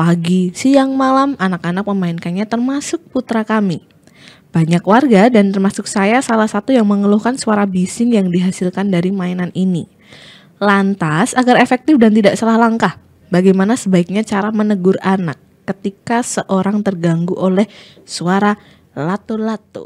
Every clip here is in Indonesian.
Pagi, siang, malam, anak-anak memainkannya termasuk putra kami. Banyak warga dan termasuk saya salah satu yang mengeluhkan suara bising yang dihasilkan dari mainan ini. Lantas, agar efektif dan tidak salah langkah, bagaimana sebaiknya cara menegur anak ketika seorang terganggu oleh suara lato-lato?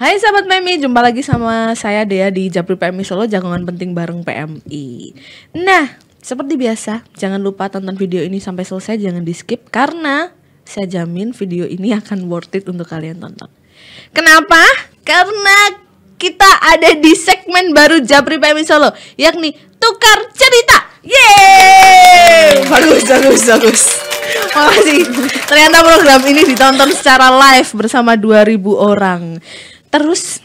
Hai sahabat PMI, jumpa lagi sama saya Dea di Japri PMI Solo Jagongan Penting Bareng PMI. Nah, seperti biasa, jangan lupa tonton video ini sampai selesai, jangan di skip karena saya jamin video ini akan worth it untuk kalian tonton. Kenapa? Karena kita ada di segmen baru Japri PMI Solo, yakni tukar cerita. Yeay! Bagus, bagus, bagus. Makasih. Ternyata program ini ditonton secara live bersama 2000 orang. Terus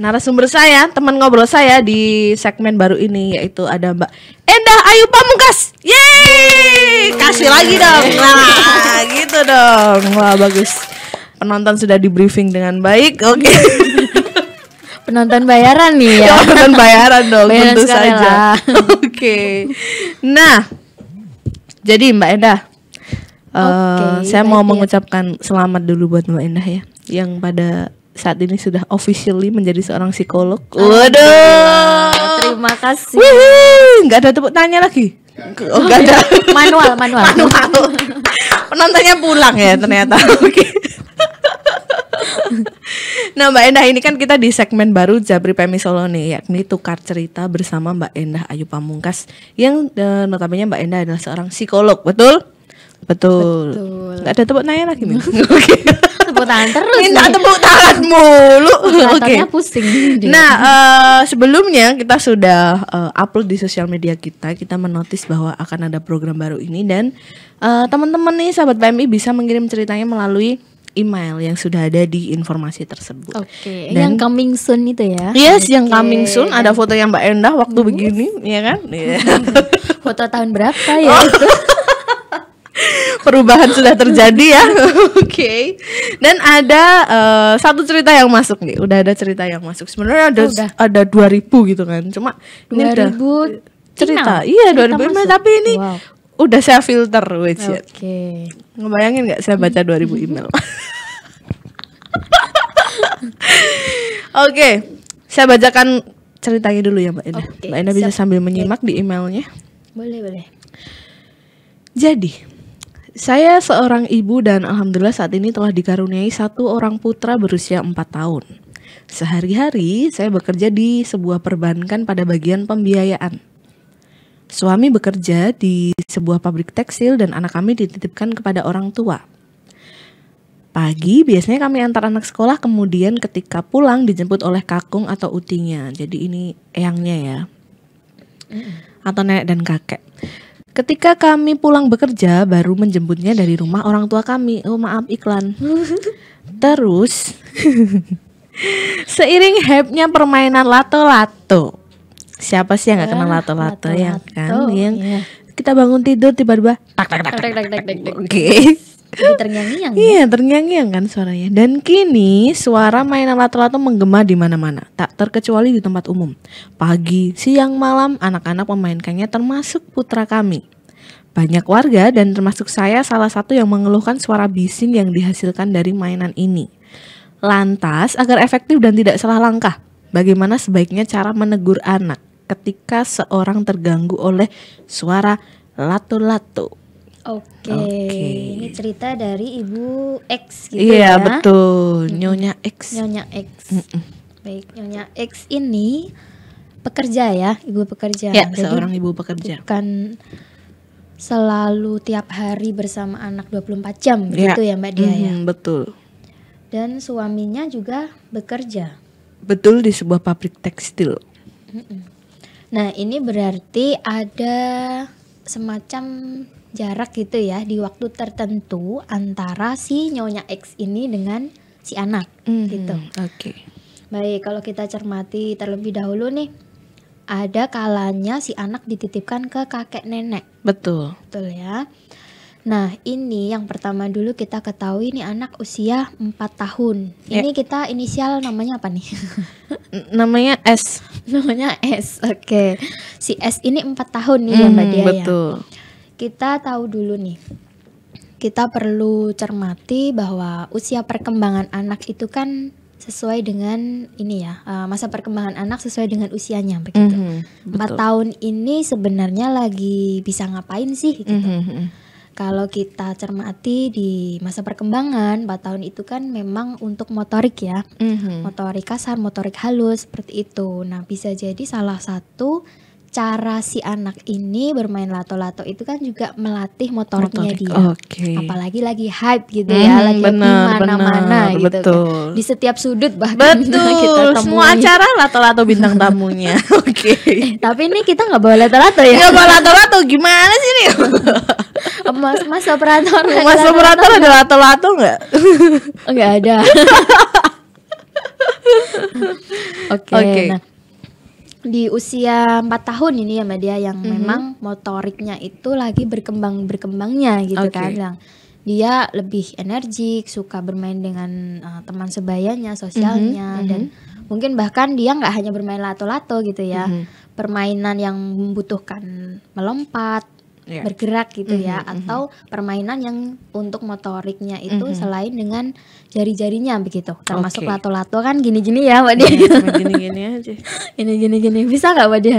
narasumber saya, teman ngobrol saya di segmen baru ini yaitu ada Mbak Endah Ayu Pamungkas. Yeay! Kasih lagi dong. Nah, gitu dong. Wah, bagus. Penonton sudah di briefing dengan baik. Oke. Okay. Penonton bayaran nih ya. ya. penonton bayaran dong, bayaran tentu saja. Oke. Okay. Nah, jadi Mbak Endah eh, Okay, uh, saya mau ya. mengucapkan selamat dulu buat Mbak Endah ya, yang pada saat ini sudah officially menjadi seorang psikolog. Waduh. Terima kasih. Wih, nggak ada tepuk tanya lagi. Oh, ada. Manual, manual. Manual. Penontonnya pulang ya ternyata. Oke. nah Mbak Endah ini kan kita di segmen baru Jabri Pemi Solo nih yakni tukar cerita bersama Mbak Endah Ayu Pamungkas yang eh, notabene Mbak Endah adalah seorang psikolog betul? Betul. Enggak ada tepuk tangan lagi nih. Oke. tepuk tangan terus. Minta nih. tepuk tangan mulu. Oke. pusing. Dia. Nah, uh, sebelumnya kita sudah uh, upload di sosial media kita, kita menotis bahwa akan ada program baru ini dan uh, teman-teman nih sahabat PMI bisa mengirim ceritanya melalui email yang sudah ada di informasi tersebut. Oke, okay. yang coming soon itu ya. Yes, okay. yang coming soon ada foto yang Mbak Endah waktu yes. begini, ya kan? Yeah. foto tahun berapa ya oh. itu? perubahan sudah terjadi ya. Oke. okay. Dan ada uh, satu cerita yang masuk nih. Udah ada cerita yang masuk. Sebenarnya ada oh, udah. ada 2000 gitu kan. Cuma 2000 ini udah cerita. Final. Iya, dua ribu email, tapi ini wow. udah saya filter which ya. Oke. Okay. Ngebayangin nggak saya baca 2000 email? Oke. Okay. Saya bacakan ceritanya dulu ya Mbak Ina. Okay. Mbak Ina bisa sambil menyimak okay. di emailnya. Boleh, boleh. Jadi, saya seorang ibu dan alhamdulillah saat ini telah dikaruniai satu orang putra berusia 4 tahun. Sehari-hari saya bekerja di sebuah perbankan pada bagian pembiayaan. Suami bekerja di sebuah pabrik tekstil dan anak kami dititipkan kepada orang tua. Pagi biasanya kami antar anak sekolah kemudian ketika pulang dijemput oleh kakung atau utinya. Jadi ini eyangnya ya. Atau nenek dan kakek. Ketika kami pulang bekerja, baru menjemputnya dari rumah orang tua kami. Oh maaf iklan. Terus, seiring hype-nya permainan lato-lato. Siapa sih yang nggak kenal eh, lato-lato ya, kan? yang yeah. kita bangun tidur tiba-tiba tak tak tak tak tak tak Oke terngiang-ngiang. Ya? Iya, terngiang-ngiang kan suaranya. Dan kini suara mainan lato-lato menggema di mana-mana, tak terkecuali di tempat umum. Pagi, siang, malam, anak-anak memainkannya termasuk putra kami. Banyak warga dan termasuk saya salah satu yang mengeluhkan suara bising yang dihasilkan dari mainan ini. Lantas, agar efektif dan tidak salah langkah, bagaimana sebaiknya cara menegur anak ketika seorang terganggu oleh suara lato-lato? Oke, okay. ini cerita dari Ibu X gitu yeah, ya. Iya, betul. Nyonya X. Nyonya X. Mm -mm. Baik, Nyonya X ini pekerja ya, ibu pekerja. Ya, Jadi seorang ibu pekerja. Bukan selalu tiap hari bersama anak 24 jam ya. gitu ya Mbak Dia mm -hmm, ya. betul. Dan suaminya juga bekerja. Betul di sebuah pabrik tekstil. Mm -mm. Nah, ini berarti ada semacam jarak gitu ya di waktu tertentu antara si nyonya X ini dengan si anak mm-hmm. gitu. Oke. Okay. Baik, kalau kita cermati terlebih dahulu nih ada kalanya si anak dititipkan ke kakek nenek. Betul. Betul ya. Nah, ini yang pertama dulu kita ketahui nih anak usia 4 tahun. Ya. Ini kita inisial namanya apa nih? namanya S. Namanya S. Oke. Okay. Si S ini 4 tahun nih mm, ya mhm, Mbak Dia ya. betul. ya kita tahu dulu nih kita perlu cermati bahwa usia perkembangan anak itu kan sesuai dengan ini ya eh, masa perkembangan anak sesuai dengan usianya begitu mm-hmm, betul. tahun ini sebenarnya lagi bisa ngapain sih gitu mm-hmm. kalau kita cermati di masa perkembangan empat tahun itu kan memang untuk motorik ya mm-hmm. motorik kasar motorik halus seperti itu nah bisa jadi salah satu cara si anak ini bermain lato-lato itu kan juga melatih motoriknya Motorik. dia. Okay. Apalagi lagi hype gitu ya, hmm, ya, lagi di mana-mana gitu. Kan. Betul. Kan. Di setiap sudut bahkan betul. kita temui Semua acara lato-lato bintang tamunya. Oke. okay. Eh, tapi ini kita nggak bawa lato-lato ya. Nggak bawa lato-lato gimana sih nih? mas mas operator. Mas lato -lato operator ada lato-lato nggak? Nggak ada. Oke. Okay, okay. Nah, di usia 4 tahun ini ya Mbak Dia yang mm -hmm. memang motoriknya itu lagi berkembang berkembangnya gitu okay. kan. Dia lebih energik, suka bermain dengan uh, teman sebayanya, sosialnya mm -hmm. dan mm -hmm. mungkin bahkan dia nggak hanya bermain lato-lato gitu ya. Mm -hmm. Permainan yang membutuhkan melompat, yeah. bergerak gitu ya, mm-hmm, ya mm-hmm. atau permainan yang untuk motoriknya itu mm-hmm. selain dengan jari-jarinya begitu termasuk okay. lato-lato kan gini-gini ya Mbak Dia iya, gini-gini aja ini gini gini bisa nggak Mbak Dia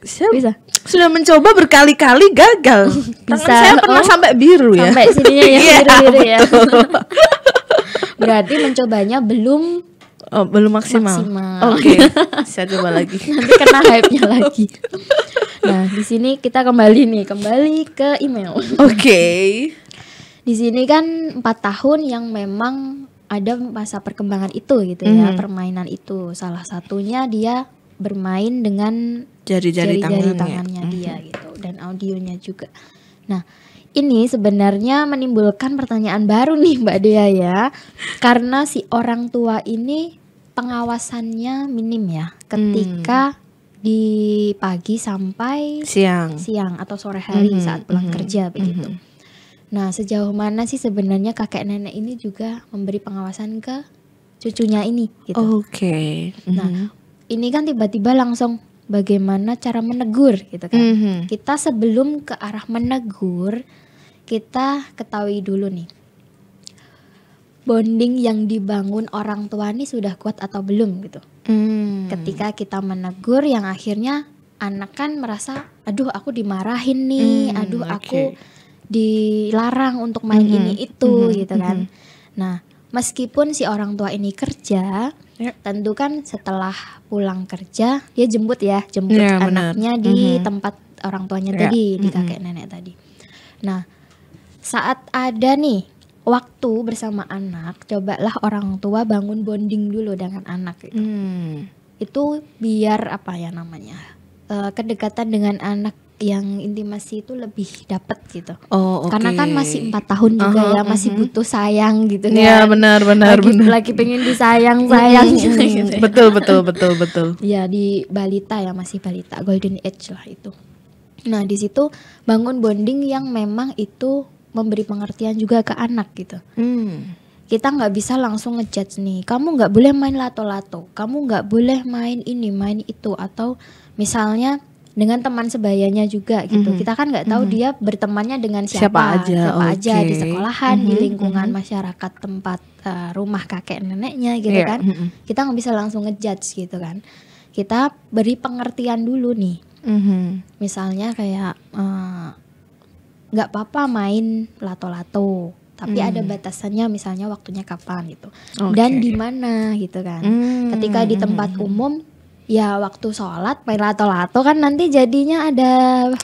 bisa bisa sudah mencoba berkali-kali gagal bisa saya pernah oh, sampai biru ya sampai sininya ya iya, biru-biru biru ya berarti mencobanya belum Oh, belum maksimal. maksimal. Oke. Okay. Saya coba lagi. Nanti kena hype-nya lagi. Nah, di sini kita kembali nih, kembali ke email. Oke. Okay. Di sini kan empat tahun yang memang ada masa perkembangan itu gitu ya, mm. permainan itu. Salah satunya dia bermain dengan jari-jari tangannya, tangannya mm. dia gitu dan audionya juga. Nah, ini sebenarnya menimbulkan pertanyaan baru nih Mbak Dea ya. Karena si orang tua ini pengawasannya minim ya ketika hmm di pagi sampai siang siang atau sore hari mm -hmm. saat pulang mm -hmm. kerja mm-hmm. begitu. Mm -hmm. Nah, sejauh mana sih sebenarnya kakek nenek ini juga memberi pengawasan ke cucunya ini gitu. Oke. Okay. Nah, mm-hmm. Nah, ini kan tiba-tiba langsung bagaimana cara menegur gitu kan. Mm-hmm. Kita sebelum ke arah menegur, kita ketahui dulu nih. Bonding yang dibangun orang tua ini sudah kuat atau belum gitu. Hmm. Ketika kita menegur yang akhirnya anak kan merasa aduh aku dimarahin nih, hmm, aduh okay. aku dilarang untuk main hmm. ini hmm. itu hmm. gitu hmm. kan. Hmm. Nah, meskipun si orang tua ini kerja, yep. Ya. tentu kan setelah pulang kerja dia jemput ya, jemput yeah, ya, anaknya bener. di hmm, -hmm. tempat orang tuanya yeah. tadi, di mm -hmm. kakek nenek tadi. Nah, saat ada nih waktu bersama anak, cobalah orang tua bangun bonding dulu dengan anak gitu. Hmm. Itu biar apa ya namanya? Uh, kedekatan dengan anak yang intimasi itu lebih dapat gitu. Oh, okay. Karena kan masih empat tahun juga uh -huh, ya, masih uh -huh. butuh sayang gitu iya, kan. Iya, benar benar lagi, benar. Lagi pengen disayang-sayang iya, gitu, gitu. Betul betul betul betul. Ya di balita ya, masih balita, golden age lah itu. Nah, di situ bangun bonding yang memang itu memberi pengertian juga ke anak gitu. Hmm. Kita nggak bisa langsung ngejudge nih. Kamu nggak boleh main lato-lato. Kamu nggak boleh main ini, main itu. Atau misalnya dengan teman sebayanya juga gitu. Mm -hmm. Kita kan nggak tahu mm -hmm. dia bertemannya dengan siapa, siapa aja, siapa okay. aja di sekolahan, mm -hmm. di mm-hmm, lingkungan mm -hmm. masyarakat tempat uh, rumah kakek neneknya gitu yeah. kan. Mm -hmm. Kita nggak bisa langsung ngejudge gitu kan. Kita beri pengertian dulu nih. Mm -hmm. Misalnya kayak uh, nggak apa-apa main lato-lato tapi hmm. ada batasannya misalnya waktunya kapan gitu okay. dan di mana gitu kan hmm. ketika di tempat umum ya waktu sholat main lato-lato kan nanti jadinya ada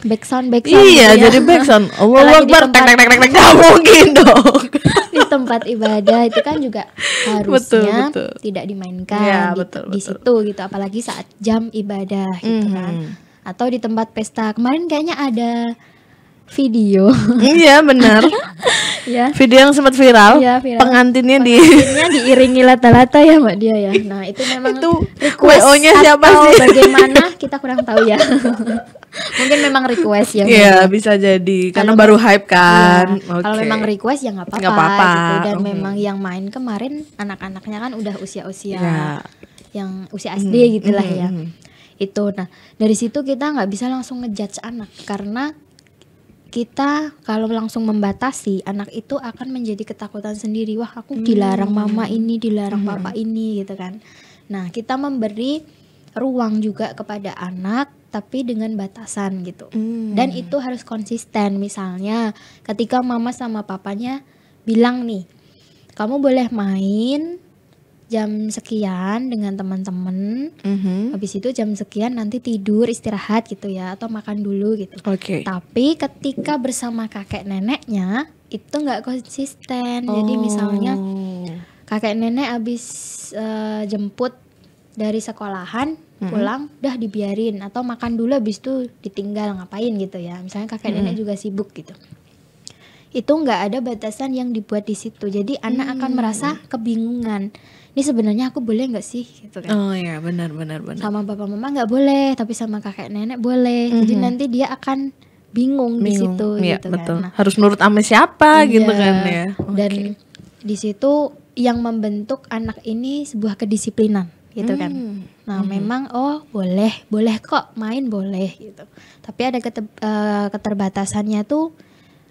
backsound backsound iya gitu ya. jadi backsound Allah Akbar tek tek tek tek tek nggak mungkin dong di tempat ibadah itu kan juga harusnya betul, betul. tidak dimainkan ya, di, betul, betul. di situ gitu apalagi saat jam ibadah gitu -hmm. kan atau di tempat pesta kemarin kayaknya ada video. Iya benar. ya. Video yang sempat viral. Iya, viral. Pengantinnya, Pengantinnya di diiringi lata-lata ya Mbak dia ya. Nah, itu memang itu request WO-nya siapa atau sih? bagaimana kita kurang tahu ya. Mungkin memang request ya. Iya, bisa jadi karena baru hype kan. Ya, okay. Kalau memang request ya nggak apa-apa. Gak apa-apa. Gitu. Dan okay. memang yang main kemarin anak-anaknya kan udah usia-usia ya. yang usia SD hmm. gitulah hmm. ya. Mm-hmm. Itu nah, dari situ kita nggak bisa langsung ngejudge anak karena kita kalau langsung membatasi anak itu akan menjadi ketakutan sendiri wah aku hmm. dilarang mama ini dilarang hmm. papa ini gitu kan nah kita memberi ruang juga kepada anak tapi dengan batasan gitu hmm. dan itu harus konsisten misalnya ketika mama sama papanya bilang nih kamu boleh main jam sekian dengan teman-teman. Mm-hmm. Habis itu jam sekian nanti tidur istirahat gitu ya atau makan dulu gitu. Oke. Okay. Tapi ketika bersama kakek neneknya itu nggak konsisten. Oh. Jadi misalnya oh. kakek nenek habis uh, jemput dari sekolahan mm-hmm. pulang udah dibiarin atau makan dulu habis itu ditinggal ngapain gitu ya. Misalnya kakek mm-hmm. nenek juga sibuk gitu itu nggak ada batasan yang dibuat di situ. Jadi hmm. anak akan hmm. merasa kebingungan ini sebenarnya aku boleh nggak sih gitu kan oh ya benar benar benar sama bapak mama nggak boleh tapi sama kakek nenek boleh mm -hmm. jadi mhm. nanti dia akan bingung, bingung. di situ ya, gitu kan. betul. kan nah, harus nurut sama siapa iya, gitu kan ya okay. dan di situ yang membentuk anak ini sebuah kedisiplinan gitu kan. hmm. kan nah hmm. memang oh boleh boleh kok main boleh gitu tapi ada keter, uh, eh, keterbatasannya tuh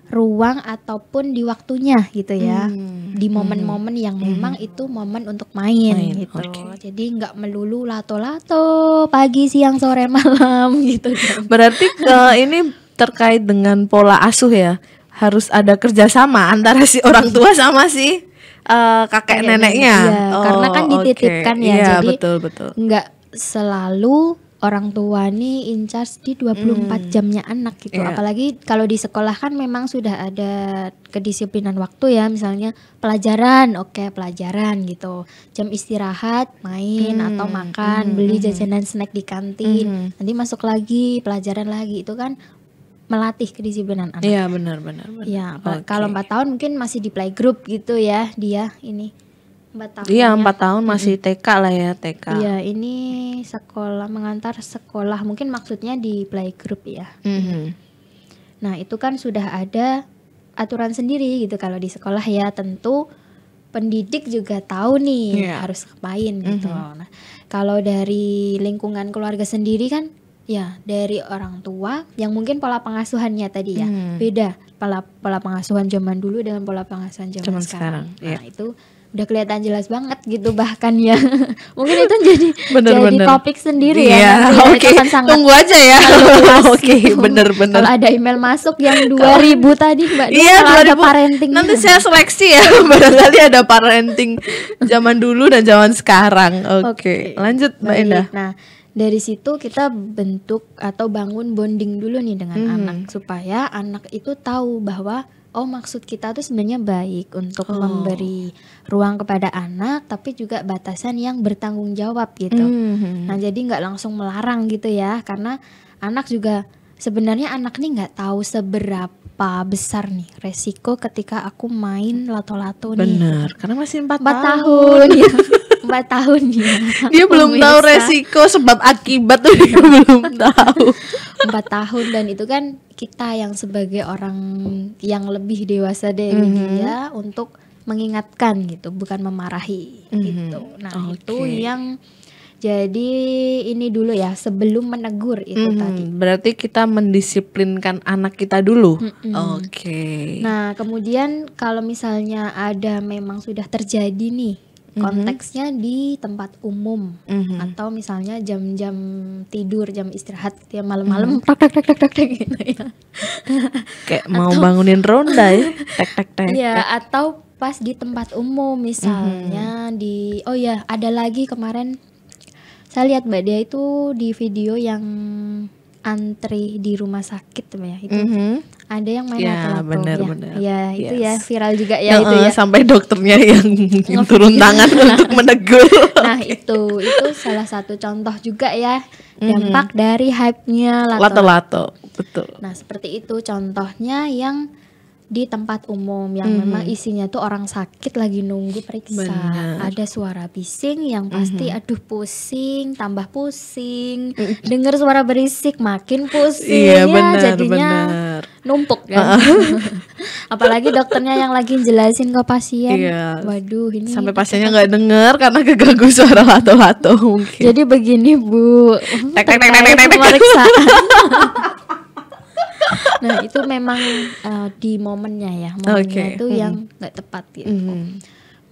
ruang ataupun di waktunya gitu ya hmm. di momen-momen yang hmm. memang itu momen untuk main, main gitu okay. jadi nggak melulu lato-lato pagi siang sore malam gitu berarti uh, ini terkait dengan pola asuh ya harus ada kerjasama antara si orang tua sama si uh, kakek, iya, neneknya iya, oh, karena kan oh, dititipkan okay. ya iya, jadi betul betul nggak selalu orang tua nih in charge di 24 hmm. jamnya anak gitu. Yeah. Apalagi kalau di sekolah kan memang sudah ada kedisiplinan waktu ya, misalnya pelajaran, oke okay, pelajaran gitu. Jam istirahat, main hmm. atau makan, hmm. beli hmm. jajanan snack di kantin. Hmm. Nanti masuk lagi, pelajaran lagi itu kan melatih kedisiplinan anak. Iya, benar benar benar. Iya, kalau empat tahun mungkin masih di playgroup gitu ya dia ini empat tahun iya ya. empat ya. tahun masih TK lah ya TK iya ini sekolah mengantar sekolah mungkin maksudnya di playgroup ya mm -hmm. nah itu kan sudah ada aturan sendiri gitu kalau di sekolah ya tentu pendidik juga tahu nih yeah. harus ngapain gitu. Mm -hmm. Nah, kalau dari lingkungan keluarga sendiri kan ya dari orang tua yang mungkin pola pengasuhannya tadi ya mm. beda pola pola pengasuhan zaman dulu dengan pola pengasuhan zaman, zaman sekarang. sekarang. Iya. Nah, yeah. itu udah kelihatan jelas banget gitu bahkan ya mungkin itu jadi bener, jadi bener. topik sendiri yeah, iya, ya oke okay. tunggu aja ya oke bener-bener kalau ada email masuk yang 2000 tadi mbak iya yeah, ada parenting nanti saya seleksi ya barangkali ada parenting zaman dulu dan zaman sekarang oke okay. okay. lanjut mbak Baik, Indah nah dari situ kita bentuk atau bangun bonding dulu nih dengan hmm. anak supaya anak itu tahu bahwa oh maksud kita tuh sebenarnya baik untuk oh. memberi ruang kepada anak tapi juga batasan yang bertanggung jawab gitu mm -hmm. nah jadi nggak langsung melarang gitu ya karena anak juga sebenarnya anak nih nggak tahu seberapa besar nih resiko ketika aku main lato-lato nih bener karena masih empat tahun, tahun ya. empat tahun ya. Dia belum pemirsa. tahu resiko sebab akibat tuh dia belum tahu. empat tahun dan itu kan kita yang sebagai orang yang lebih dewasa deh mm -hmm. dia untuk mengingatkan gitu, bukan memarahi mm -hmm. gitu. Nah, okay. itu yang jadi ini dulu ya sebelum menegur itu mm -hmm. tadi. Berarti kita mendisiplinkan anak kita dulu. Mm -hmm. Oke. Okay. Nah kemudian kalau misalnya ada memang sudah terjadi nih Mhm. konteksnya mm -hmm. di tempat umum mm -hmm. atau misalnya jam-jam tidur jam istirahat ya malam-malam mm -hmm. tak tak tak tak gitu ya kayak mau bangunin ronda ya tak tak tak ya atau pas di tempat umum misalnya mm -hmm. di oh ya ada lagi kemarin saya lihat mbak dia itu di video yang antri di rumah sakit ya itu mm -hmm. ada yang main ya, bener, ya. Bener. ya itu ya, yes. ya viral juga ya nah, itu uh, ya sampai dokternya yang turun tangan untuk menegur nah itu itu salah satu contoh juga ya mm-hmm. dampak mm -hmm. dari hype-nya lato lato lato betul nah seperti itu contohnya yang di tempat umum yang mm -hmm. memang isinya tuh orang sakit lagi nunggu periksa. Benar. Ada suara bising yang pasti mm -hmm. aduh pusing, tambah pusing. Mm Dengar suara berisik makin pusing. Iya, benar, ya, jadinya benar. numpuk kan. Ah. Apalagi dokternya yang lagi jelasin ke pasien. Iya. Waduh, ini sampai pasiennya kan nggak dengar karena keganggu suara lato-lato mungkin. Jadi begini, Bu. Tek tek tek tek tek. nah itu memang uh, di momennya ya momennya okay. itu hmm. yang nggak tepat gitu hmm.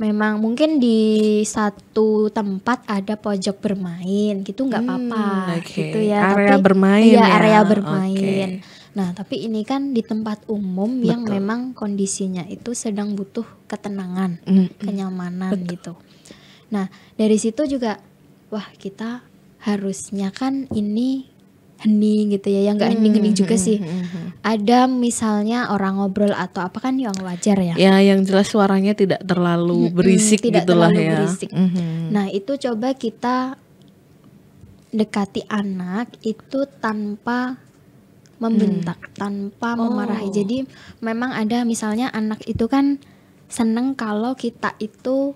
memang mungkin di satu tempat ada pojok bermain gitu nggak hmm, apa-apa okay. gitu ya area tapi bermain ya, ya area bermain okay. Nah, tapi ini kan di tempat umum Betul. yang memang kondisinya itu sedang butuh ketenangan, -hmm. kenyamanan Betul. gitu. Nah, dari situ juga wah kita harusnya kan ini hening gitu ya yang nggak hening-hening hmm, juga hmm, sih hmm, ada misalnya orang ngobrol atau apa kan yang wajar ya ya yang jelas suaranya tidak terlalu berisik tidak gitulah terlalu ya berisik. Mm-hmm. nah itu coba kita dekati anak itu tanpa membentak hmm. tanpa oh. memarahi jadi memang ada misalnya anak itu kan seneng kalau kita itu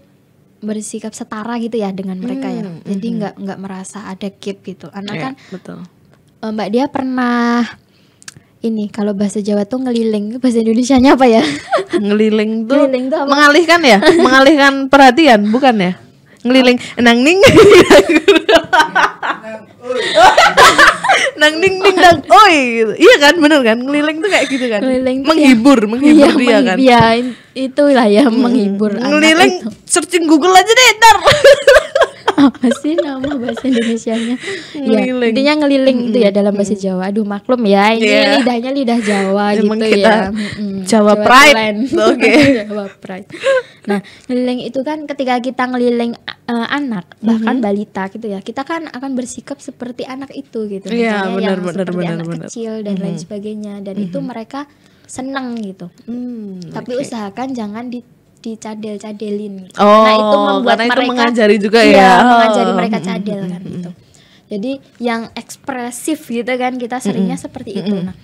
bersikap setara gitu ya dengan mereka hmm, ya jadi nggak mm -hmm. nggak merasa ada gap gitu anak yeah, kan betul Eh, Mbak Dia pernah ini kalau bahasa Jawa tuh ngeliling bahasa Indonesia-nya apa ya ngeliling tuh, ngeliling tuh mengalihkan ya mengalihkan perhatian bukan ya ngeliling nang ning nang ning ning nang oi iya kan bener kan ngeliling tuh kayak gitu kan ngeliling ya. Iya, kan? menghibur ya, menghibur iya, dia kan iya itulah ya hmm. menghibur ngeliling searching Google aja deh ntar apa sih nama bahasa Indonesianya ya intinya ngeliling hmm. itu ya dalam bahasa Jawa aduh maklum ya ini yeah. lidahnya lidah Jawa Emang gitu ya. kita ya Jawa, Pride oke Jawa Pride nah ngeliling itu kan ketika kita ngeliling uh, anak bahkan mm -hmm. balita gitu ya kita kan akan bersikap seperti anak itu gitu yeah, misalnya bener, yang bener, benar anak kecil dan mm -hmm. lain mm-hmm. sebagainya dan mm -hmm. itu mereka senang gitu mm, tapi okay. usahakan jangan di dicadel-cadelin. Gitu. Oh, nah itu membuat itu mereka mengajari juga ya. ya oh. mengajari mereka cadel kan gitu. Jadi yang ekspresif gitu kan kita seringnya mm -hmm. seperti itu. Nah,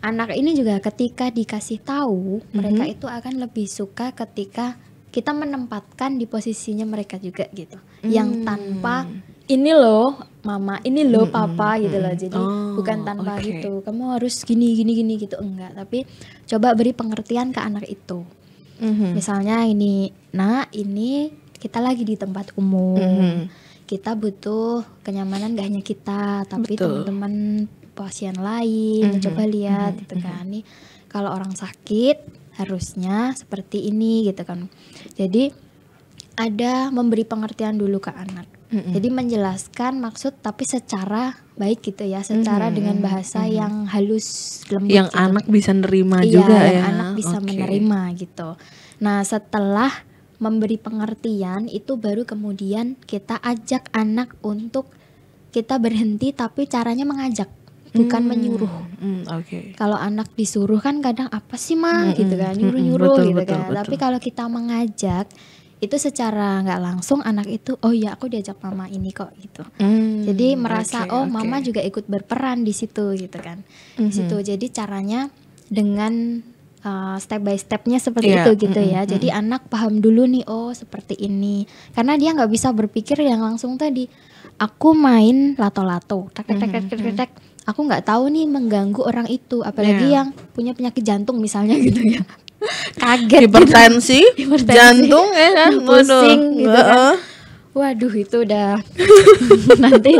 anak ini juga ketika dikasih tahu, mm-hmm. mereka itu akan lebih suka ketika kita menempatkan di posisinya mereka juga gitu. Mm. Yang tanpa ini loh mama, ini loh mm-hmm. papa gitu loh. Jadi oh, bukan tanpa okay. gitu. Kamu harus gini gini gini gitu enggak, tapi coba beri pengertian ke anak itu. Mm-hmm. Misalnya ini, nah ini kita lagi di tempat umum. Mm-hmm. Kita butuh kenyamanan gak hanya kita, tapi teman-teman pasien lain. Mm-hmm. Coba lihat mm-hmm. gitu kan. Mm-hmm. Nih kalau orang sakit harusnya seperti ini gitu kan. Jadi ada memberi pengertian dulu ke anak hmm Jadi menjelaskan maksud tapi secara baik gitu ya, secara mm-hmm. dengan bahasa mm-hmm. yang halus, lembut. Yang gitu. anak bisa nerima iya, juga yang ya. anak bisa okay. menerima gitu. Nah, setelah memberi pengertian itu baru kemudian kita ajak anak untuk kita berhenti tapi caranya mengajak bukan hmm, menyuruh. Hmm, okay. Kalau anak disuruh kan kadang apa sih mah hmm, gitu kan hmm, nyuruh-nyuruh hmm, gitu betul, kan. Betul. Tapi kalau kita mengajak itu secara nggak langsung anak itu oh ya aku diajak mama ini kok gitu mm, jadi merasa okay, oh okay. mama juga ikut berperan di situ gitu kan mm-hmm. di mhm. situ jadi caranya dengan uh, step by stepnya seperti yeah. itu gitu mm-hmm. ya mhm. jadi mm-hmm. anak paham dulu nih oh seperti ini karena dia nggak bisa berpikir yang langsung tadi aku main lato-lato tek tek tek tek tek, tek, aku nggak tahu nih mengganggu orang itu apalagi yeah. yang punya penyakit jantung misalnya gitu ya kaget gitu. hipertensi, jantung ya kan pusing gitu kan waduh itu udah nanti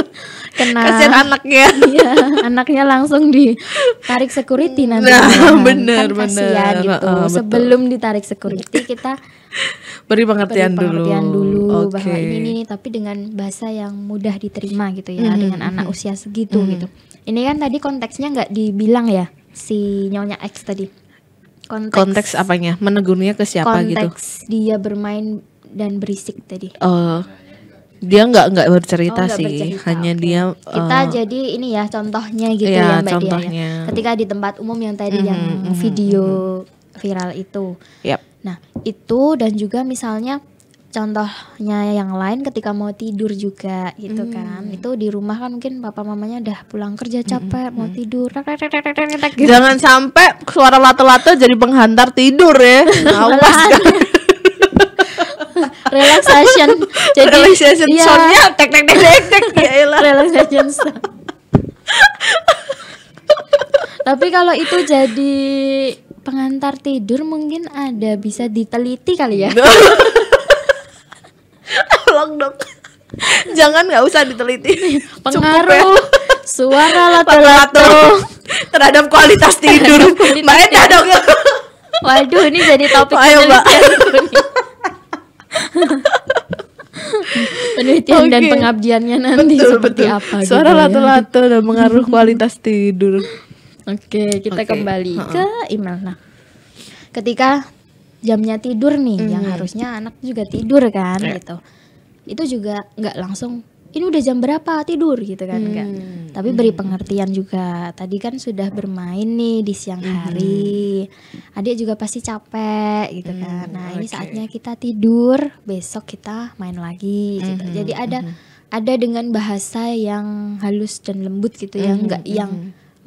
kena kasihan anaknya iya, anaknya langsung ditarik security nah, nanti nah, kan. bener kan bener gitu uh, sebelum ditarik security kita beri pengertian, beri pengertian dulu, dulu okay. bahwa ini, ini ini tapi dengan bahasa yang mudah diterima gitu ya mm -hmm. dengan anak mhm. usia segitu mm -hmm. gitu ini kan tadi konteksnya nggak dibilang ya si nyonya X tadi konteks, konteks apanya menegurnya ke siapa konteks gitu konteks dia bermain dan berisik tadi oh uh, dia nggak nggak bercerita oh, sih bercerita, hanya okay. dia kita eh, jadi ini ya contohnya gitu ya, ya mbak contohnya. dia ya. ketika di tempat umum yang tadi mm -hmm, yang mm-hmm, video mm -hmm. viral itu yep. nah itu dan juga misalnya contohnya yang lain ketika mau tidur juga gitu mm. kan itu di rumah kan mungkin papa mamanya udah pulang kerja hmm. capek hmm. mau tidur gitu. jangan sampai suara lato-lato jadi penghantar tidur ya awas relaxation jadi relaxation ya, soundnya tek tek tek tek tek ya elah relaxation tapi kalau itu jadi pengantar tidur mungkin ada bisa diteliti kali ya tolong dong jangan nggak usah diteliti ya. pengaruh ya. suara lato-lato terhadap kualitas tidur main dong waduh ini jadi topik Ayo, mbak. penelitian okay. dan pengabdiannya nanti betul, seperti betul. apa gitu suara ya. lato-lato gitu ya. dan mengaruh kualitas tidur oke okay, kita okay. kembali uh-uh. ke email nah ketika jamnya tidur nih mm. yang hmm. harusnya anak juga tidur kan yeah. gitu itu juga nggak langsung ini udah jam berapa tidur gitu kan hmm. Tapi beri pengertian juga. Tadi kan sudah bermain nih di siang hmm. hari. Hmm. Adik juga pasti capek gitu hmm. kan. Nah, okay. ini saatnya kita tidur, besok kita main lagi gitu. Hmm, Jadi ada hmm. ada dengan bahasa yang halus dan lembut gitu ya, hmm. yang enggak hmm. yang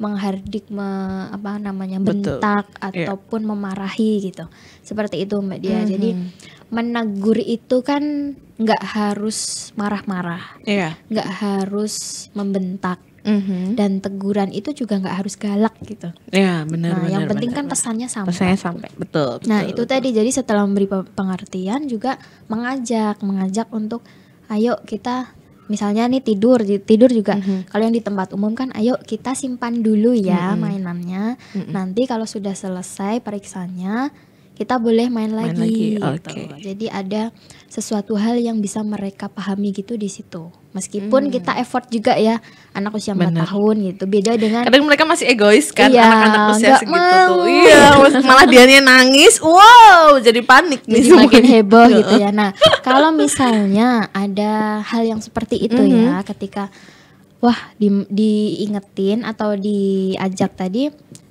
menghardik me, apa namanya bentak iya. ataupun yeah. memarahi gitu. Seperti itu Mbak Dia. Hmm. Jadi hmm. menegur itu kan nggak harus marah-marah, yeah. nggak harus membentak. Mm-hmm. Dan teguran itu juga nggak harus galak gitu. Ya benar. Nah, yang penting bener, kan bener. pesannya sampai. Pesannya sampai betul. Nah, betul nah itu betul. tadi jadi setelah memberi pengertian juga mengajak mengajak untuk ayo kita misalnya nih tidur tidur juga mm-hmm. kalau yang di tempat umum kan ayo kita simpan dulu ya mm-hmm. mainannya. Mm-hmm. Nanti kalau sudah selesai periksanya kita boleh main, main lagi. Gitu. Okay. Jadi ada sesuatu hal yang bisa mereka pahami gitu di situ. Meskipun hmm. kita effort juga ya anak usia empat tahun gitu. Beda dengan Kadang mereka masih egois kan iya, anak-anak usia segitu tuh. Iya, malah dianya nangis. Wow, jadi panik jadi nih jadi makin heboh gitu ya. Nah, kalau misalnya ada hal yang seperti itu mm -hmm. ya mm-hmm. ketika wah di, diingetin atau diajak tadi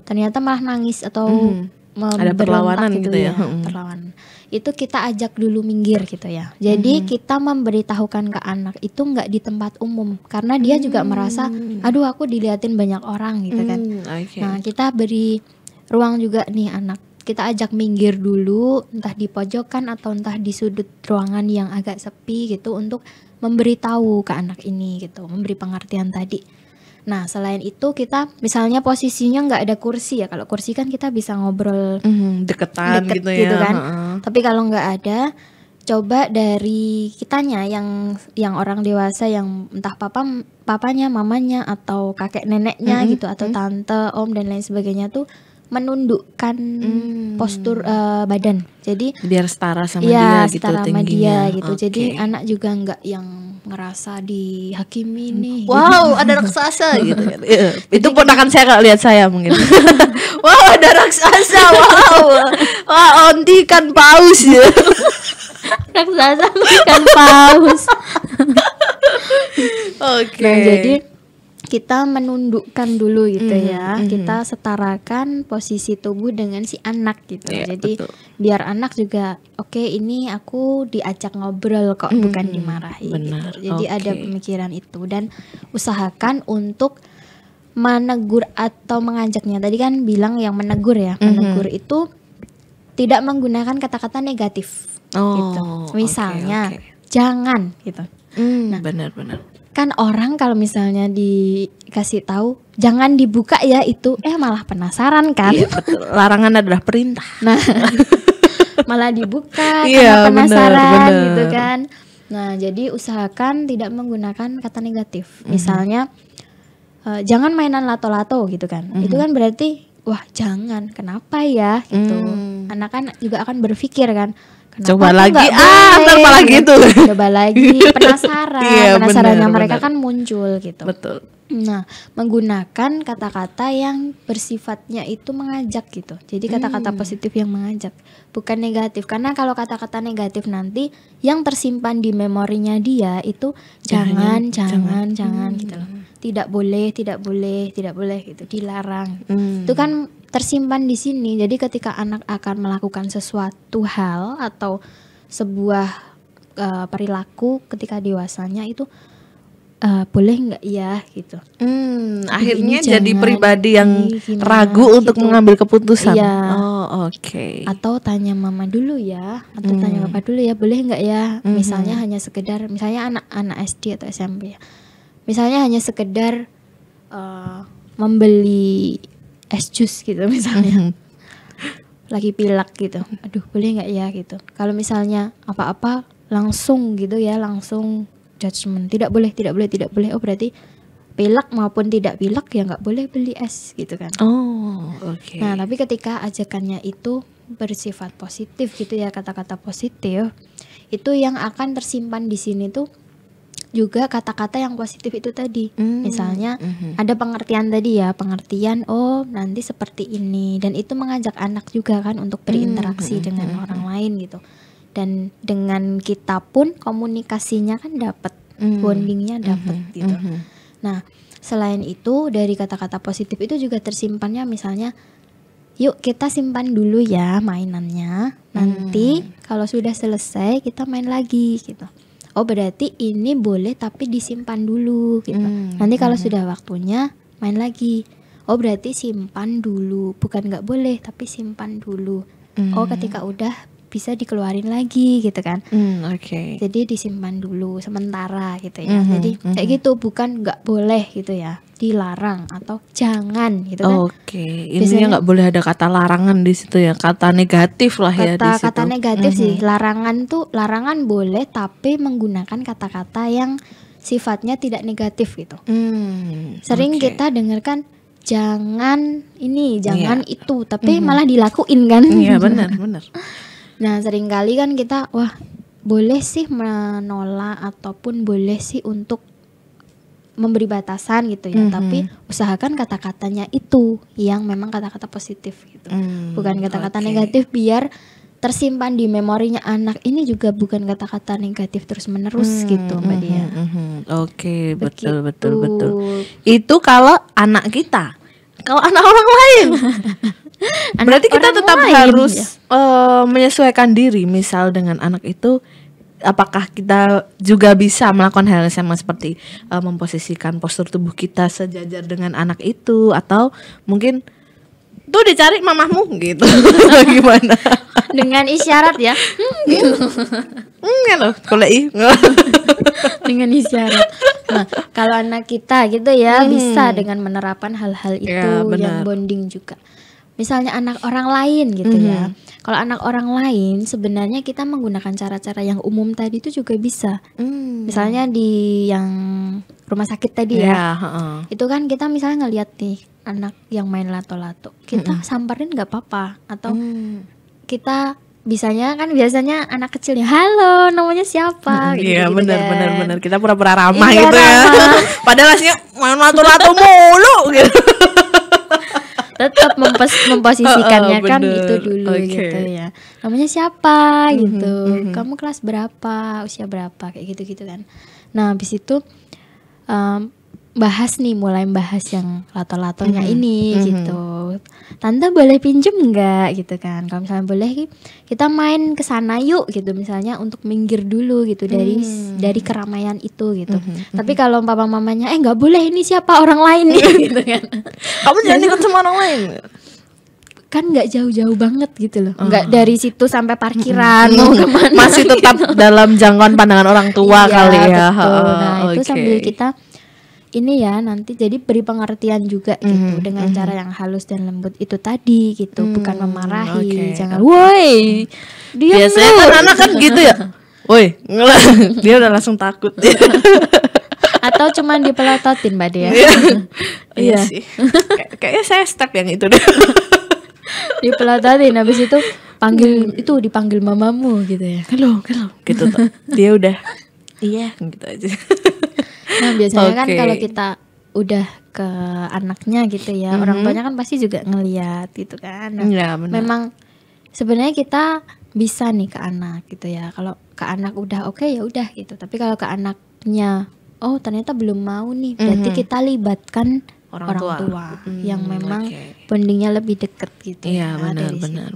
ternyata malah nangis atau mm -hmm ada perlawanan gitu, gitu ya, ya hmm. perlawanan itu kita ajak dulu minggir gitu ya jadi hmm. kita memberitahukan ke anak itu nggak di tempat umum karena dia hmm. juga merasa aduh aku diliatin banyak orang gitu kan hmm, okay. nah kita beri ruang juga nih anak kita ajak minggir dulu entah di pojokan atau entah di sudut ruangan yang agak sepi gitu untuk memberitahu ke anak ini gitu memberi pengertian tadi Nah selain itu kita misalnya posisinya nggak ada kursi ya kalau kursi kan kita bisa ngobrol mm, deketan deket gitu, ya. Gitu kan. uh huh Tapi kalau nggak ada coba dari kitanya yang yang orang dewasa yang entah papa papanya mamanya atau kakek neneknya mm-hmm. gitu atau mm-hmm. tante om dan lain sebagainya tuh menundukkan hmm. postur uh, badan jadi biar setara sama ya, dia setara gitu sama dia gitu okay. Gitu. jadi anak juga nggak yang ngerasa dihakimi hmm. nih. Gitu. Wow, gitu. ada raksasa gitu Ya. Itu ponakan saya kalau lihat saya mungkin. wow, ada raksasa. Wow. Wah, Onti kan paus ya. raksasa kan paus. Oke. Okay. Nah, jadi kita menundukkan dulu gitu mm -hmm. ya. Mhm. Kita setarakan posisi tubuh dengan si anak gitu. Yeah, Jadi betul. biar anak juga oke okay, ini aku diajak ngobrol kok mm -hmm. bukan dimarahi gitu. Benar. gitu. Jadi okay. ada pemikiran itu dan usahakan untuk menegur atau mengajaknya. Tadi kan bilang yang menegur ya. Mm -hmm. Menegur itu tidak menggunakan kata-kata negatif. Gitu. Oh, gitu. Misalnya okay, okay. jangan gitu. Mm, nah, benar benar kan orang kalau misalnya dikasih tahu jangan dibuka ya itu eh malah penasaran kan iya, betul. larangan adalah perintah nah malah dibuka iya, penasaran bener, bener. gitu kan nah jadi usahakan tidak menggunakan kata negatif mm -hmm. misalnya uh, jangan mainan lato-lato gitu kan mm -hmm. itu kan berarti wah jangan kenapa ya gitu mm -hmm hmm. anak kan juga akan berpikir kan Kenapa coba lagi ah ntar lagi itu gitu. coba lagi penasaran iya, penasarannya bener, mereka kan muncul gitu betul nah menggunakan kata-kata yang bersifatnya itu mengajak gitu jadi kata-kata hmm. positif yang mengajak bukan negatif karena kalau kata-kata negatif nanti yang tersimpan di memorinya dia itu jangan jangan jangan, jangan hmm. gitu loh hmm. tidak boleh tidak boleh tidak boleh gitu dilarang hmm. itu kan tersimpan di sini. Jadi ketika anak akan melakukan sesuatu hal atau sebuah uh, perilaku ketika dewasanya itu uh, boleh nggak ya gitu. Hmm, akhirnya jadi pribadi yang gimana, ragu gitu. untuk mengambil keputusan. Iya. Oh, oke. Okay. Atau tanya mama dulu ya, atau hmm. tanya bapak dulu ya, boleh nggak ya? Hmm. Misalnya hanya sekedar misalnya anak-anak SD atau SMP ya. Misalnya hanya sekedar uh, membeli es jus gitu misalnya. Mm Lagi pilek gitu. Aduh, boleh nggak ya gitu. Kalau misalnya apa-apa langsung gitu ya, langsung judgement. Tidak boleh, tidak boleh, tidak boleh. Oh, berarti pilek maupun tidak pilek ya nggak boleh beli es gitu kan. Oh, oke. Okay. Nah, tapi ketika ajakannya itu bersifat positif gitu ya, kata-kata positif, itu yang akan tersimpan di sini tuh juga kata-kata yang positif itu tadi. Mm. Misalnya mm-hmm. ada pengertian tadi ya, pengertian oh nanti seperti ini dan itu mengajak anak juga kan untuk hmm, berinteraksi mm-hmm. dengan mm-hmm. orang mhm. lain gitu. Dan dengan kita pun komunikasinya kan dapat, mm-hmm. bondingnya mhm, dapat mm-hmm. gitu. Mm-hmm. Nah, selain itu dari kata-kata positif itu juga tersimpannya misalnya yuk kita simpan dulu ya mainannya. Nanti hmm. kalau sudah selesai kita main lagi gitu oh berarti ini boleh tapi disimpan dulu gitu. Hmm. Nanti kalau hmm. sudah waktunya main lagi. Oh berarti simpan dulu, bukan nggak boleh tapi simpan dulu. Oh, hmm. Oh ketika udah bisa dikeluarin lagi gitu kan. Mm, Okay. Jadi disimpan dulu sementara gitu ya. Mm -hmm, Jadi mm -hmm. kayak mm-hmm. gitu bukan nggak boleh gitu ya, dilarang atau jangan gitu kan. Oke. Okay. Intinya nggak boleh ada kata larangan di situ ya, kata negatif lah ya kata, ya di situ. Kata negatif mm -hmm. sih. Mm-hmm. Larangan tuh larangan boleh tapi menggunakan kata-kata yang sifatnya tidak negatif gitu. Mm, Sering okay. kita dengarkan jangan ini, iya. jangan yeah. itu, tapi mm -hmm. malah dilakuin kan. Iya, yeah, benar, benar. Nah, seringkali kan kita wah boleh sih menolak ataupun boleh sih untuk memberi batasan gitu ya, mm -hmm. tapi usahakan kata-katanya itu yang memang kata-kata positif gitu. Mm, bukan kata-kata okay. negatif biar tersimpan di memorinya anak ini juga bukan kata-kata negatif terus menerus hmm, gitu mbak hmm, dia. Mm hmm. Oke okay, betul betul betul. Itu kalau anak kita, kalau anak orang lain anak berarti kita tetap lain, harus ya? uh, menyesuaikan diri misal dengan anak itu apakah kita juga bisa melakukan hal yang sama seperti uh, memposisikan postur tubuh kita sejajar dengan anak itu atau mungkin tuh dicari mamahmu gitu gimana dengan isyarat ya hmm, gitu. Hmm, ya dengan isyarat nah, kalau anak kita gitu ya hmm. bisa dengan menerapkan hal-hal itu ya, yang bonding juga misalnya anak orang lain gitu mm -hmm. ya. Mhm. Kalau anak orang lain sebenarnya kita menggunakan cara-cara yang umum tadi itu juga bisa. Mm. Misalnya di yang rumah sakit tadi yeah, ya. Uh -uh. Itu kan kita misalnya ngeliat nih anak yang main lato-lato. Kita mm -hmm. samperin nggak apa-apa atau mm. kita bisanya kan biasanya anak kecilnya halo namanya siapa hmm, gitu, iya gitu, benar kan. benar benar kita pura-pura ramah iya, gitu ya. ramah. ya padahal sih main lato-lato mulu gitu tetap mempos memposisikannya oh, oh, kan itu dulu okay. gitu ya namanya siapa mm -hmm, gitu mm -hmm. kamu kelas berapa usia berapa kayak gitu gitu kan nah habis itu um, bahas nih mulai bahas yang lato-latonya mm -hmm. ini mm -hmm. gitu tante boleh pinjem nggak gitu kan kalau misalnya boleh kita main ke sana yuk gitu misalnya untuk minggir dulu gitu dari hmm. dari keramaian itu gitu hmm. tapi kalau papa mamanya eh nggak boleh ini siapa orang lain nih gitu kan kamu jangan ikut sama orang lain kan nggak jauh-jauh banget gitu loh nggak uh. dari situ sampai parkiran mau masih tetap gitu. dalam jangkauan pandangan orang tua iya, kali ya betul. nah oh, itu okay. sambil kita ini ya nanti jadi beri pengertian juga mm-hmm. gitu dengan mm-hmm. cara yang halus dan lembut itu tadi gitu mm-hmm. bukan memarahi okay. jangan woi dia biasanya kan anak kan gitu ya woi dia udah langsung takut atau cuman dipelototin mbak dia iya. Iya. iya sih kayaknya saya stuck yang itu deh dipelototin habis itu panggil hmm. itu dipanggil mamamu gitu ya kalau kalau gitu tuh dia udah iya gitu aja nah biasanya okay. kan kalau kita udah ke anaknya gitu ya mm-hmm. orang tuanya kan pasti juga ngeliat gitu kan nah, ya, memang sebenarnya kita bisa nih ke anak gitu ya kalau ke anak udah oke okay, ya udah gitu tapi kalau ke anaknya oh ternyata belum mau nih berarti mm-hmm. kita libatkan orang, orang tua, tua hmm, yang memang okay. bondingnya lebih deket gitu ya, ya benar, benar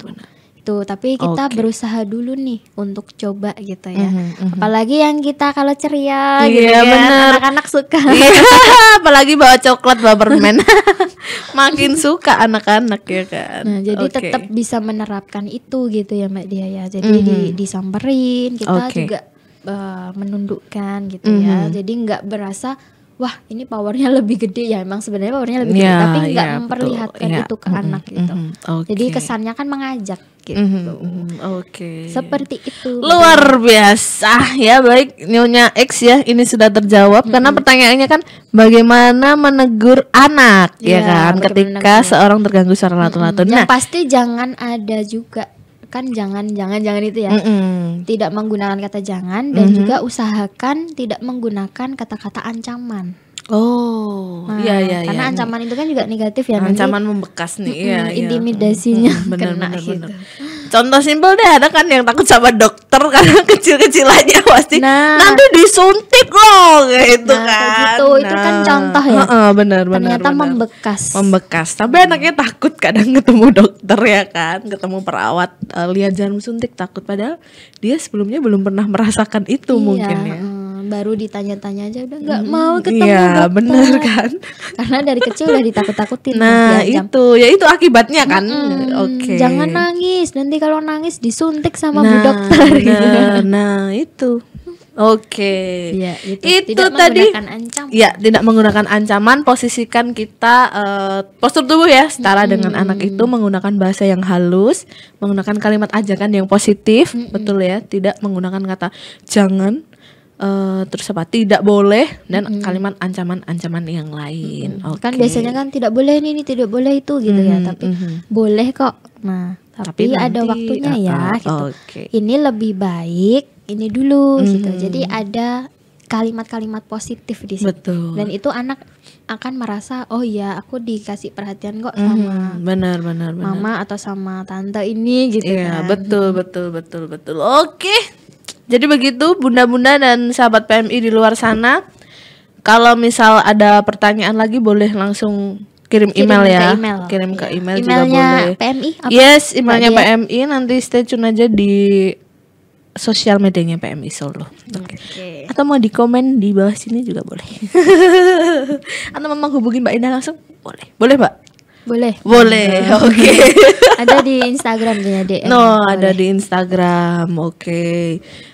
gitu tapi kita okay. berusaha dulu nih untuk coba gitu ya mm -hmm, mm -hmm. apalagi yang kita kalau ceria yeah, gitu ya anak-anak suka iya. apalagi bawa coklat bawa permen makin suka anak-anak ya kan nah jadi okay. tetap bisa menerapkan itu gitu ya mbak dia ya jadi mm -hmm. di mhm. disamperin kita okay. juga uh, menundukkan gitu mm -hmm. ya mhm. jadi nggak berasa wah ini powernya lebih gede ya emang sebenarnya powernya lebih gede yeah, tapi ya, nggak yeah, memperlihatkan ya, itu ke mm -hmm, anak gitu mm -hmm, okay. jadi kesannya kan mengajak gitu mm -hmm, oke okay. seperti itu luar biasa ya baik nyonya X ya ini sudah terjawab mm -hmm. karena pertanyaannya kan bagaimana menegur anak yeah, ya iya, kan ketika menegur. seorang terganggu secara lato mm -hmm. nah yang pasti jangan ada juga usahakan jangan jangan jangan itu ya. Mm -mm. Tidak menggunakan kata jangan dan mm -hmm. juga usahakan tidak menggunakan kata-kata ancaman. Oh, nah, iya iya Karena iya, ancaman nih. itu kan juga negatif ya. Ancaman nanti, membekas nih, iya, iya. Intimidasinya benar bener, kena bener, gitu. Bener. Contoh simpel deh, ada kan yang takut sama dokter karena kecil kecil aja pasti nah, nanti disuntik loh gitu nah, kan. gitu, nah, itu kan nah. contoh ya. Heeh, uh, benar benar. Ternyata bener. membekas. Membekas. Tapi mm. anaknya takut kadang ketemu dokter ya kan, ketemu perawat, uh, lihat jarum suntik takut padahal dia sebelumnya belum pernah merasakan itu iya, mungkin ya. Hmm baru ditanya-tanya aja udah nggak hmm, mau ketemu iya, benar bener kan? Karena dari kecil udah ditakut-takutin. Nah itu, ya itu akibatnya kan. Hmm, Oke. Okay. Jangan nangis, nanti kalau nangis disuntik sama nah, bu dokter. Nah, nah itu. Oke. Okay. Ya, itu, itu tidak tadi ancaman. ya tidak menggunakan ancaman posisikan kita uh, postur tubuh ya setara hmm. dengan anak itu menggunakan bahasa yang halus, menggunakan kalimat ajakan yang positif, hmm. betul ya, tidak menggunakan kata jangan uh, terus apa tidak boleh dan -hmm. kalimat ancaman-ancaman yang lain. -hmm. okay. Kan biasanya kan tidak boleh ini, ini tidak boleh itu gitu -hmm. ya, mm-hmm, tapi -hmm. boleh kok. Nah, tapi, tapi nanti, ada waktunya uh, uh, ya gitu. Okay. Ini lebih baik ini dulu -hmm. gitu. Mm-hmm. Jadi ada kalimat-kalimat positif di situ. Betul. Dan itu anak akan merasa oh ya aku dikasih perhatian kok mm-hmm. sama mm, benar benar benar mama atau sama tante ini gitu ya, kan. betul betul betul betul. Oke. Jadi begitu bunda-bunda dan sahabat PMI di luar sana. Kalau misal ada pertanyaan lagi boleh langsung kirim email ya. email. Kirim ke iya. email Emailnya juga boleh. PMI apa? Yes, emailnya Bagi. PMI nanti stay tune aja di sosial medianya PMI Solo. Okay. Atau mau di komen di bawah sini juga boleh. Atau mau hubungin Mbak Indah langsung? Boleh. Boleh, Mbak? Boleh. Boleh. Oke. Okay. ada di Instagram ya, DM. No, Boleh. ada di Instagram. Oke. Okay.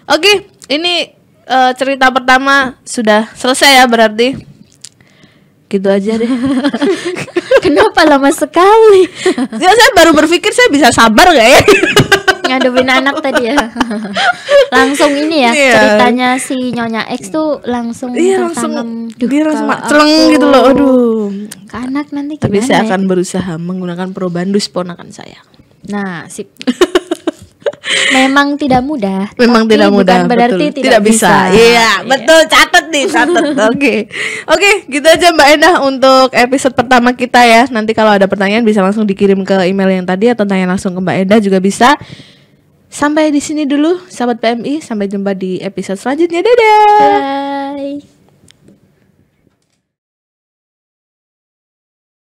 Oke, okay, ini uh, cerita pertama sudah selesai ya berarti. Gitu aja deh. Kenapa lama sekali? ya, saya baru berpikir saya bisa sabar gak ya? ngadepin anak tadi ya langsung ini ya yeah. ceritanya si nyonya X tuh langsung yeah, tertanam langsung Duh, dia langsung celeng gitu loh aduh ke anak nanti gimana tapi saya ya? akan berusaha menggunakan probandus ponakan saya nah sip memang tidak mudah. Memang tapi tidak mudah. Bukan berarti tidak, tidak bisa. bisa. Iya, yeah, yeah. betul. Catat nih, catat. Oke. Oke, okay. okay, gitu aja Mbak Endah untuk episode pertama kita ya. Nanti kalau ada pertanyaan bisa langsung dikirim ke email yang tadi atau tanya langsung ke Mbak Endah juga bisa. Sampai di sini dulu sahabat PMI, sampai jumpa di episode selanjutnya. Dadah. Bye.